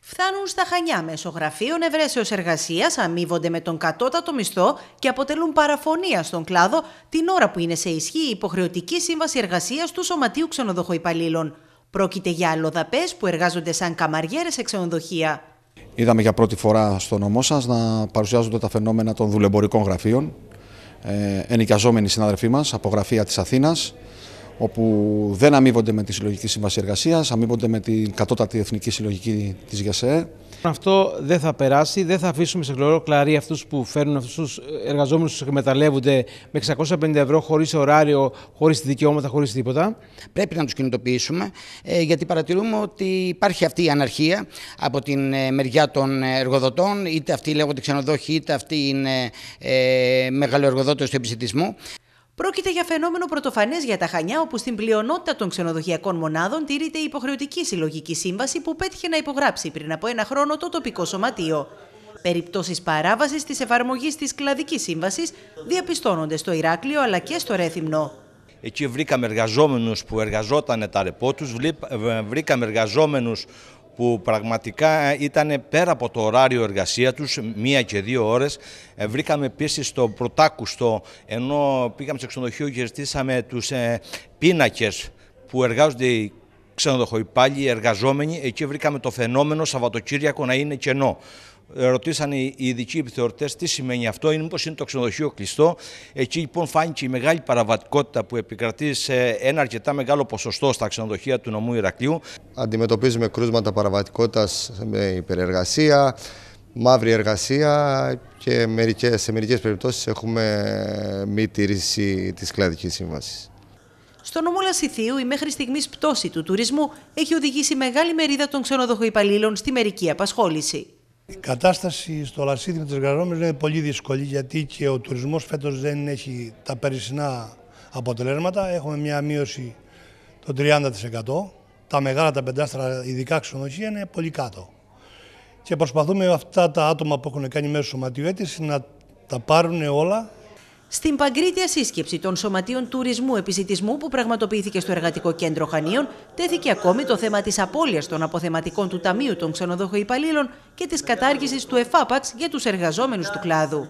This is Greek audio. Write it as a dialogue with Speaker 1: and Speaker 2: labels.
Speaker 1: φτάνουν στα χανιά μέσω γραφείων ευρέσεως εργασίας, αμείβονται με τον κατώτατο μισθό και αποτελούν παραφωνία στον κλάδο την ώρα που είναι σε ισχύ η υποχρεωτική σύμβαση εργασίας του Σωματείου Ξενοδοχοϊπαλλήλων. Πρόκειται για αλλοδαπές που εργάζονται σαν καμαριέρες σε ξενοδοχεία.
Speaker 2: Είδαμε για πρώτη φορά στο νομό σας να παρουσιάζονται τα φαινόμενα των δουλεμπορικών γραφείων. Ε, ενοικιαζόμενοι συναδελφοί μας από γραφεία της Αθήνας, όπου δεν αμείβονται με τη Συλλογική Σύμβαση Εργασίας, αμείβονται με την κατώτατη Εθνική Συλλογική της ΓΕΣΕΕ. Αυτό δεν θα περάσει, δεν θα αφήσουμε σε χλωρό κλαρί αυτούς που φέρνουν αυτούς τους εργαζόμενους που εκμεταλλεύονται με 650 ευρώ χωρίς ωράριο, χωρίς δικαιώματα, χωρίς τίποτα. Πρέπει να τους κινητοποιήσουμε, ε, γιατί παρατηρούμε ότι υπάρχει αυτή η αναρχία από την ε, μεριά των εργοδοτών, είτε αυτοί λέγονται ξενοδόχοι, είτε αυτοί είναι ε, μεγαλοεργοδότες του επιστημισμού.
Speaker 1: Πρόκειται για φαινόμενο πρωτοφανές για τα Χανιά, όπου στην πλειονότητα των ξενοδοχειακών μονάδων τήρηται η υποχρεωτική συλλογική σύμβαση που πέτυχε να υπογράψει πριν από ένα χρόνο το τοπικό σωματείο. Περιπτώσεις παράβασης της εφαρμογής της κλαδικής σύμβασης διαπιστώνονται στο Ηράκλειο αλλά και στο Ρέθυμνο.
Speaker 2: Εκεί βρήκαμε εργαζόμενους που εργαζόταν τα ρεπό τους, ε, βρήκαμε εργαζόμενους που πραγματικά ε, ήταν πέρα από το ωράριο εργασία τους, μία και δύο ώρες. Ε, βρήκαμε επίσης το πρωτάκουστο, ενώ πήγαμε σε ξενοδοχείο και ζητήσαμε τους ε, πίνακες που εργάζονται οι πάλι οι εργαζόμενοι. Εκεί βρήκαμε το φαινόμενο Σαββατοκύριακο να είναι κενό ρωτήσαν οι ειδικοί επιθεωρητές τι σημαίνει αυτό, είναι πω είναι το ξενοδοχείο κλειστό. Εκεί λοιπόν φάνηκε η μεγάλη παραβατικότητα που επικρατεί σε ένα αρκετά μεγάλο ποσοστό στα ξενοδοχεία του νομού Ηρακλείου. Αντιμετωπίζουμε κρούσματα παραβατικότητας με υπερεργασία, μαύρη εργασία και μερικές, σε μερικές περιπτώσεις έχουμε μη τήρηση της κλαδικής σύμβασης.
Speaker 1: Στο νομό Λασιθίου, η μέχρι στιγμής πτώση του τουρισμού έχει οδηγήσει μεγάλη μερίδα των ξενοδοχοϊπαλλήλων στη μερική απασχόληση.
Speaker 2: Η κατάσταση στο λασίδι με τις γραζόμενες είναι πολύ δύσκολη γιατί και ο τουρισμός φέτος δεν έχει τα περισσινά αποτελέσματα. Έχουμε μια μείωση το 30%. Τα μεγάλα τα πεντάστρα, ειδικά ξενοδοχεία, είναι πολύ κάτω.
Speaker 1: Και προσπαθούμε αυτά τα άτομα που έχουν κάνει μέσω σωματιού να τα πάρουν όλα στην παγκρίτια σύσκεψη των Σωματείων Τουρισμού Επισητισμού που πραγματοποιήθηκε στο Εργατικό Κέντρο Χανίων, τέθηκε ακόμη το θέμα της απώλειας των αποθεματικών του Ταμείου των Ξενοδοχοϊπαλλήλων και της κατάργησης του ΕΦΑΠΑΞ για τους εργαζόμενους του κλάδου.